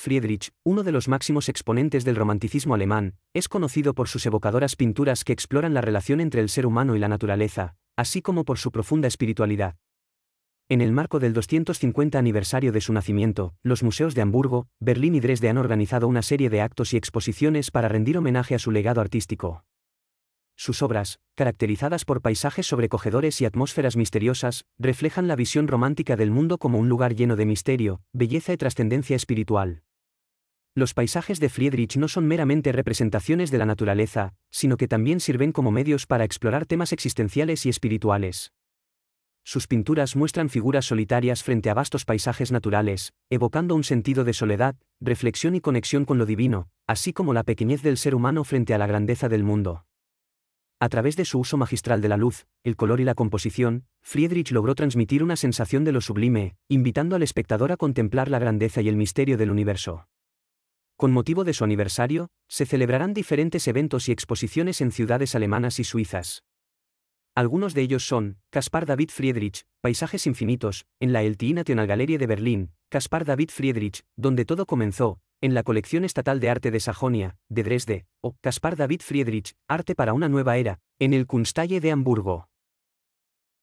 Friedrich, uno de los máximos exponentes del romanticismo alemán, es conocido por sus evocadoras pinturas que exploran la relación entre el ser humano y la naturaleza, así como por su profunda espiritualidad. En el marco del 250 aniversario de su nacimiento, los museos de Hamburgo, Berlín y Dresde han organizado una serie de actos y exposiciones para rendir homenaje a su legado artístico. Sus obras, caracterizadas por paisajes sobrecogedores y atmósferas misteriosas, reflejan la visión romántica del mundo como un lugar lleno de misterio, belleza y trascendencia espiritual. Los paisajes de Friedrich no son meramente representaciones de la naturaleza, sino que también sirven como medios para explorar temas existenciales y espirituales. Sus pinturas muestran figuras solitarias frente a vastos paisajes naturales, evocando un sentido de soledad, reflexión y conexión con lo divino, así como la pequeñez del ser humano frente a la grandeza del mundo. A través de su uso magistral de la luz, el color y la composición, Friedrich logró transmitir una sensación de lo sublime, invitando al espectador a contemplar la grandeza y el misterio del universo. Con motivo de su aniversario, se celebrarán diferentes eventos y exposiciones en ciudades alemanas y suizas. Algunos de ellos son, Caspar David Friedrich, Paisajes Infinitos, en la LTI Nationalgalerie de Berlín, Caspar David Friedrich, donde todo comenzó, en la Colección Estatal de Arte de Sajonia, de Dresde, o Caspar David Friedrich, Arte para una nueva era, en el Kunstalle de Hamburgo.